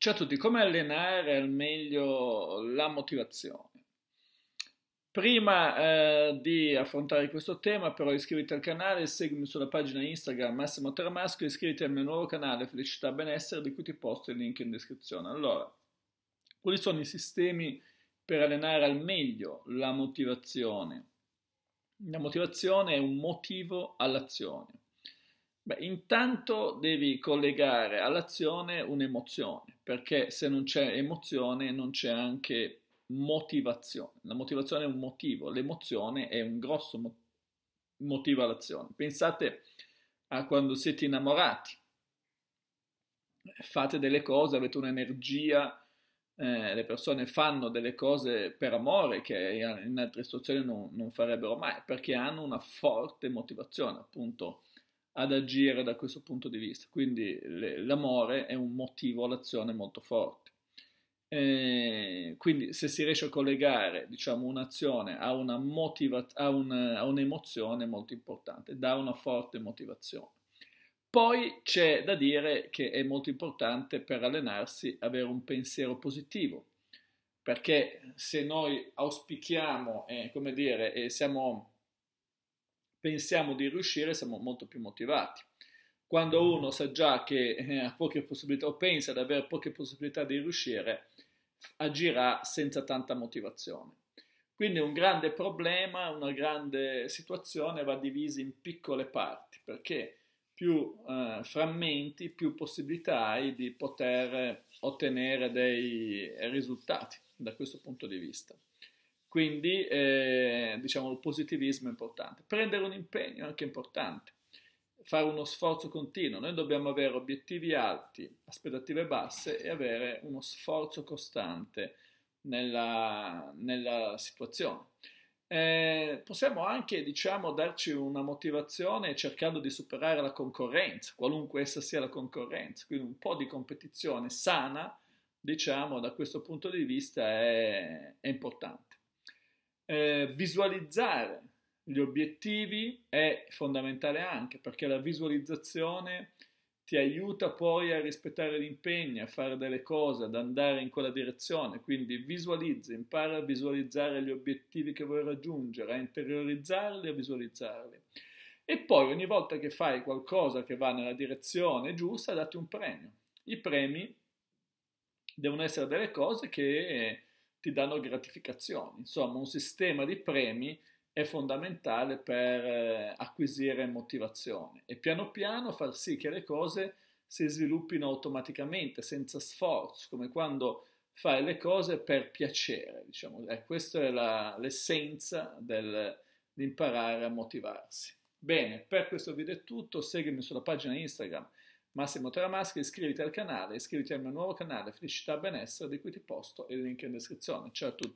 Ciao a tutti, come allenare al meglio la motivazione? Prima eh, di affrontare questo tema però iscriviti al canale, seguimi sulla pagina Instagram Massimo Termasco e iscriviti al mio nuovo canale Felicità Benessere di cui ti posto il link in descrizione. Allora, quali sono i sistemi per allenare al meglio la motivazione? La motivazione è un motivo all'azione. Beh, intanto devi collegare all'azione un'emozione, perché se non c'è emozione non c'è anche motivazione. La motivazione è un motivo, l'emozione è un grosso mo- motivo all'azione. Pensate a quando siete innamorati, fate delle cose, avete un'energia, eh, le persone fanno delle cose per amore che in altre situazioni non, non farebbero mai, perché hanno una forte motivazione, appunto ad agire da questo punto di vista. Quindi le, l'amore è un motivo all'azione molto forte. E eh, quindi se si riesce a collegare diciamo, un'azione a, una motiva- a, una, a un'emozione molto importante, dà una forte motivazione. Poi c'è da dire che è molto importante per allenarsi avere un pensiero positivo, perché se noi auspichiamo, eh, come dire, eh, siamo pensiamo di riuscire siamo molto più motivati. Quando mm. uno sa già che eh, ha poche possibilità o pensa di avere poche possibilità di riuscire, agirà senza tanta motivazione. Quindi un grande problema, una grande situazione va divisa in piccole parti, perché più eh, frammenti, più possibilità hai di poter ottenere dei risultati da questo punto di vista. Quindi eh, diciamo il positivismo è importante. Prendere un impegno è anche importante, fare uno sforzo continuo. Noi dobbiamo avere obiettivi alti, aspettative basse e avere uno sforzo costante nella, nella situazione. Eh, possiamo anche, diciamo, darci una motivazione cercando di superare la concorrenza, qualunque essa sia la concorrenza, quindi un po' di competizione sana, diciamo, da questo punto di vista è, è importante eh, visualizzare gli obiettivi è fondamentale anche perché la visualizzazione ti aiuta poi a rispettare gli impegni, a fare delle cose, ad andare in quella direzione. Quindi visualizza, impara a visualizzare gli obiettivi che vuoi raggiungere, a interiorizzarli, a visualizzarli. E poi ogni volta che fai qualcosa che va nella direzione giusta, date un premio. I premi devono essere delle cose che ti danno gratificazioni. Insomma, un sistema di premi è fondamentale per eh, acquisire motivazione e piano piano far sì che le cose si sviluppino automaticamente, senza sforzo, come quando fai le cose per piacere, diciamo. E eh, questa è la, l'essenza dell'imparare a motivarsi. Bene, per questo video è tutto, seguimi sulla pagina Instagram Massimo Tramaschi, iscriviti al canale, iscriviti al mio nuovo canale Felicità e Benessere di cui ti posto il link in descrizione. Ciao a tutti!